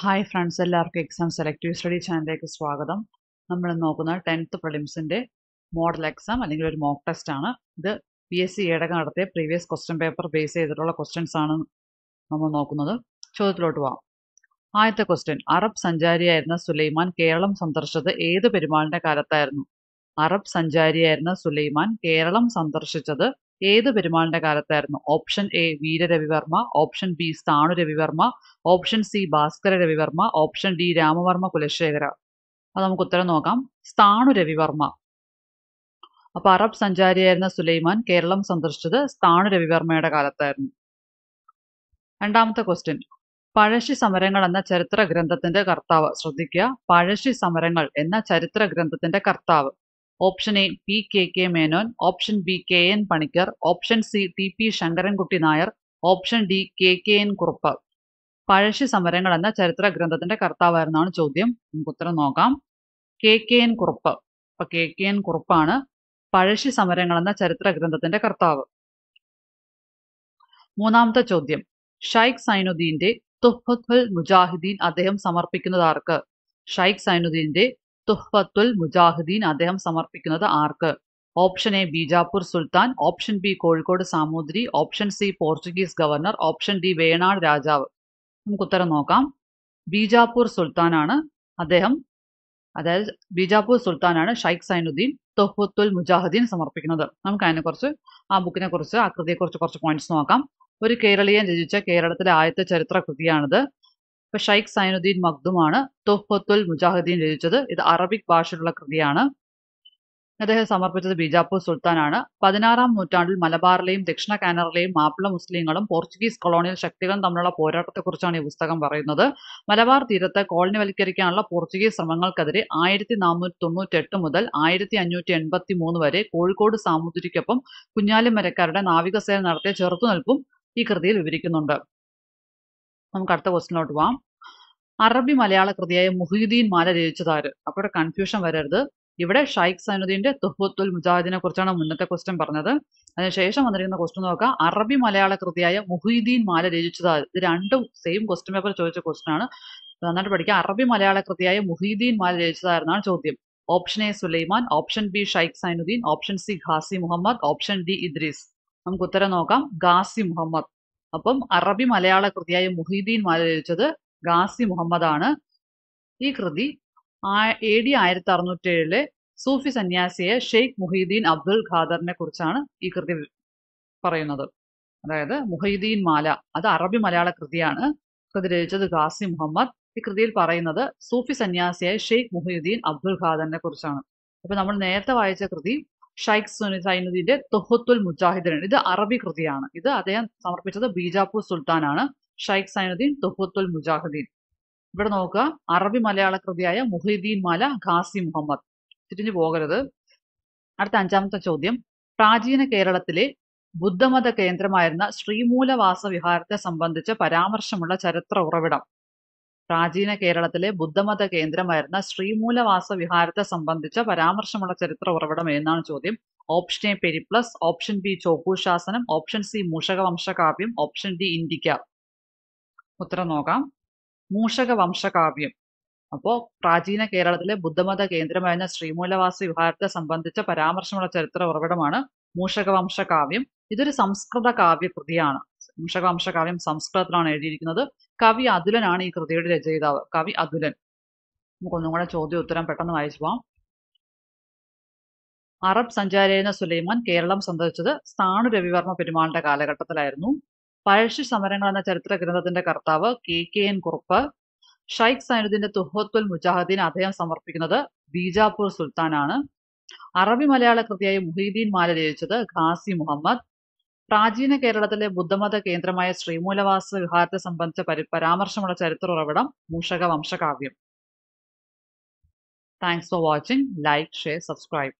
hi friends എല്ലാവർക്കും exam selective study ചാനലിലേക്ക് സ്വാഗതം നമ്മൾ നോക്കുന്ന ടെൻത്ത് പ്രിലിംസിൻ്റെ മോഡൽ എക്സാം അല്ലെങ്കിൽ ഒരു മോക്ക് ടെസ്റ്റ് ആണ് ഇത് പി എസ് സി ഏടകം നടത്തിയ പ്രീവിയസ് ക്വസ്റ്റ്യൻ പേപ്പർ ബേസ് ചെയ്തിട്ടുള്ള ക്വസ്റ്റ്യൻസ് ആണ് നമ്മൾ നോക്കുന്നത് ചോദ്യത്തിലോട്ട് പോവാം ആദ്യത്തെ ക്വസ്റ്റ്യൻ അറബ് സഞ്ചാരിയായിരുന്ന സുലൈമാൻ കേരളം സന്ദർശിച്ചത് ഏത് പെരുമാളിൻ്റെ കാലത്തായിരുന്നു അറബ് സഞ്ചാരിയായിരുന്ന സുലൈമാൻ കേരളം സന്ദർശിച്ചത് ഏത് പെരുമാളിന്റെ കാലത്തായിരുന്നു option A Veera Ravivarma option B Sthanu Ravivarma option C Bhaskara Ravivarma option D Ramavarma Kulasekhara അത് നമുക്ക് ഉത്തരം നോക്കാം സ്ഥാണു രവിവർമ്മ അപ്പൊ അറബ് സഞ്ചാരിയായിരുന്ന സുലൈമാൻ കേരളം സന്ദർശിച്ചത് സ്ഥാണു രവിവർമ്മയുടെ കാലത്തായിരുന്നു രണ്ടാമത്തെ ക്വസ്റ്റ്യൻ പഴശ്ശി സമരങ്ങൾ എന്ന ചരിത്ര ഗ്രന്ഥത്തിന്റെ കർത്താവ് ശ്രദ്ധിക്കുക പഴശ്ശി സമരങ്ങൾ എന്ന ചരിത്ര ഗ്രന്ഥത്തിന്റെ കർത്താവ് option A P K K Menon option B K N Panikkar option C T P Sankarankutty Nair option D K K N Kurup Pazhassi സമരങ്ങൾ എന്ന ചരിത്ര ഗ്രന്ഥത്തിന്റെ കർത്താവായിരുന്നാണ് ചോദ്യം നമുക്ക് ഉത്തരം നോക്കാം കെ കെ എൻ കുറുപ്പ് അപ്പൊ കെ കെ എൻ കുറുപ്പാണ് പഴശ്ശി സമരങ്ങൾ എന്ന ചരിത്ര ഗ്രന്ഥത്തിന്റെ കർത്താവ് മൂന്നാമത്തെ ചോദ്യം ഷൈഖ് സൈനുദ്ദീന്റെ തുഫത്തുൽ മുജാഹിദ്ദീൻ അദ്ദേഹം സമർപ്പിക്കുന്നതാർക്ക് ഷൈഖ് സൈനുദ്ദീന്റെ തുഹ്ഫത്തുൽ മുജാഹിദീൻ അദ്ദേഹം സമർപ്പിക്കുന്നത് ആർക്ക് ഓപ്ഷൻ എ ബീജാപ്പൂർ സുൽത്താൻ option B Kozhikode Samoothiri option C Portuguese governor option D Venad രാജാവ് നമുക്ക് ഉത്തരം നോക്കാം ബീജാപ്പൂർ സുൽത്താനാണ് അദ്ദേഹം അതായത് ബീജാപ്പൂർ സുൽത്താനാണ് ഷൈഖ് സൈനുദ്ദീൻ തൊഹ്ബത്തുൽ മുജാഹിദ്ദീൻ സമർപ്പിക്കുന്നത് നമുക്ക് അതിനെക്കുറിച്ച് ആ ബുക്കിനെ കുറിച്ച് ആ കൃതിയെക്കുറിച്ച് കുറച്ച് പോയിന്റ്സ് നോക്കാം ഒരു കേരളീയൻ രചിച്ച കേരളത്തിലെ ആദ്യത്തെ ചരിത്ര കൃതിയാണിത് ഇപ്പൊ ഷൈഖ് സൈനുദ്ദീൻ മഖ്ദുമാണ് തൊഹത്തുൽ മുജാഹിദ്ദീൻ രചിച്ചത് ഇത് അറബിക് ഭാഷയിലുള്ള കൃതിയാണ് അദ്ദേഹം സമർപ്പിച്ചത് ബീജാപ്പൂർ സുൽത്താനാണ് പതിനാറാം നൂറ്റാണ്ടിൽ മലബാറിലെയും ദക്ഷിണ കാനറിലെയും മാപ്പിള മുസ്ലിങ്ങളും പോർച്ചുഗീസ് കൊളോണിയൽ ശക്തികളും തമ്മിലുള്ള പോരാട്ടത്തെക്കുറിച്ചാണ് ഈ പുസ്തകം പറയുന്നത് മലബാർ തീരത്തെ കോളനിവൽക്കരിക്കാനുള്ള പോർച്ചുഗീസ് ശ്രമങ്ങൾക്കെതിരെ ആയിരത്തി നാനൂറ്റി എട്ട് മുതൽ ആയിരത്തി അഞ്ഞൂറ്റി എൺപത്തി മൂന്ന് വരെ കോഴിക്കോട് സാമുദ്രിക്കൊപ്പം കുഞ്ഞാലിമരക്കാരുടെ നാവികസേന നടത്തിയ ചെറുത്തുനിൽപ്പും ഈ കൃതിയിൽ വിവരിക്കുന്നുണ്ട് നമുക്ക് അടുത്ത ക്വസ്റ്റിനോട്ട് പോവാം അറബി മലയാള കൃതിയായ മുഹീദ്ദീൻ മാല രചിച്ചതാര് അപ്പോൾ ഇവിടെ കൺഫ്യൂഷൻ വരരുത് ഇവിടെ ഷൈഖ് സൈനുദ്ദീന്റെ തുഹത്തുൽ മുജാഹിദിനെ കുറിച്ചാണ് മുന്നത്തെ ക്വസ്റ്റ്യൻ പറഞ്ഞത് അതിനുശേഷം വന്നിരിക്കുന്ന ക്വസ്റ്റ്യൻ നോക്കുക അറബി മലയാള കൃതിയായ മുഹീദ്ദീൻ മാല രചിച്ചതാര് ഇത് രണ്ടും സെയിം ക്വസ്റ്റ്യൻ പേപ്പർ ചോദിച്ച ക്വസ്റ്റ്യൻ ആണ് നന്നായിട്ട് പഠിക്കുക അറബി മലയാള കൃതിയായ മുഹീദ്ദീൻ മാല രചിച്ചതായിരുന്നാണ് ചോദ്യം option A Sulaiman option B Shaikh Zainuddin option C Qazi Muhammad option D Idris നമുക്ക് ഉത്തരം നോക്കാം ഖാസി മുഹമ്മദ് അപ്പം അറബി മലയാള കൃതിയായ മുഹീദ്ദീൻ രചിച്ചത് ഗാസി മുഹമ്മദാണ് ഈ കൃതി എ ഡി ആയിരത്തി ഏഴിലെ സൂഫി സന്യാസിയെ ഷെയ്ഖ് മുഹീദ്ദീൻ അബ്ദുൽ ഖാദറിനെ കുറിച്ചാണ് ഈ കൃതി പറയുന്നത് അതായത് മുഹീദ്ദീൻ മാല അത് അറബി മലയാള കൃതിയാണ് കൃതി രചിച്ചത് ഗാസി മുഹമ്മദ് ഈ കൃതിയിൽ പറയുന്നത് സൂഫി സന്യാസിയായ ഷെയ്ഖ് മുഹീദ്ദീൻ അബ്ദുൽ ഖാദറിനെ കുറിച്ചാണ് അപ്പൊ നമ്മൾ നേരത്തെ വായിച്ച കൃതി ഷൈഖ് സുനിസൈനുദ്ദീന്റെ തൊഹത്തുൽ മുജാഹിദീൻ ഇത് അറബി കൃതിയാണ് ഇത് അദ്ദേഹം സമർപ്പിച്ചത് ബീജാപൂർ സുൽത്താനാണ് ഷൈഖ് സൈനുദ്ദീൻ തൊഹത്തുൽ മുജാഹിദ്ദീൻ ഇവിടെ നോക്കുക അറബി മലയാള കൃതിയായ മുഹിദ്ദീൻ മാല ഖാസി മുഹമ്മദ് തിരിഞ്ഞു പോകരുത് അടുത്ത അഞ്ചാമത്തെ ചോദ്യം പ്രാചീന കേരളത്തിലെ ബുദ്ധമത കേന്ദ്രമായിരുന്ന ശ്രീമൂലവാസ വിഹാരത്തെ സംബന്ധിച്ച് പരാമർശമുള്ള ചരിത്ര ഉറവിടം പ്രാചീന കേരളത്തിലെ ബുദ്ധമത കേന്ദ്രമായിരുന്ന ശ്രീമൂലവാസ വിഹാരത്തെ സംബന്ധിച്ച പരാമർശമുള്ള ചരിത്ര ഉറവിടം എന്നാണ് ചോദ്യം option A Periplus option B ചോക്കൂശാസനം option C Mooshakavamsakavyam option D Indica ഉത്തരം നോക്കാം മൂഷകവംശകാവ്യം അപ്പോൾ പ്രാചീന കേരളത്തിലെ ബുദ്ധമത കേന്ദ്രമായിരുന്ന ശ്രീമൂലവാസ വിഹാരത്തെ സംബന്ധിച്ച പരാമർശമുള്ള ചരിത്ര ഉറവിടമാണ് മൂഷകവംശകാവ്യം ഇതൊരു സംസ്കൃത കൃതിയാണ് നിമിഷകാംശ കാവ്യം സംസ്കൃതത്തിലാണ് എഴുതിയിരിക്കുന്നത് കവി അതുലനാണ് ഈ കൃതിയുടെ രചയിതാവ് കവി അതുലൻ നമുക്കൊന്നും കൂടെ ചോദ്യം ഉത്തരം പെട്ടെന്ന് വായിച്ചു പോവാം അറബ് സഞ്ചാരിയായിരുന്ന സുലൈമാൻ കേരളം സന്ദർശിച്ചത് സ്ഥാണു രവിവർമ്മ പെരുമാളിന്റെ കാലഘട്ടത്തിലായിരുന്നു പഴശ്ശി സമരങ്ങൾ എന്ന ചരിത്ര ഗ്രന്ഥത്തിന്റെ കർത്താവ് K K N Kurup Shaikh സൈനുദ്ദീന്റെ തുഹത്തുൽ മുജാഹിദ്ദീൻ അദ്ദേഹം സമർപ്പിക്കുന്നത് ബീജാപൂർ സുൽത്താനാണ് അറബി മലയാള കൃതിയായ മുഹീദ്ദീൻ മാല രചിച്ചത് ഖാസി മുഹമ്മദ് പ്രാചീന കേരളത്തിലെ ബുദ്ധമത കേന്ദ്രമായ ശ്രീമൂലവാസ വിഹാരത്തെ സംബന്ധിച്ച പരി പരാമർശമുള്ള ചരിത്ര ഉറവിടം Mooshaka Vamsakavyam thanks for watching like share subscribe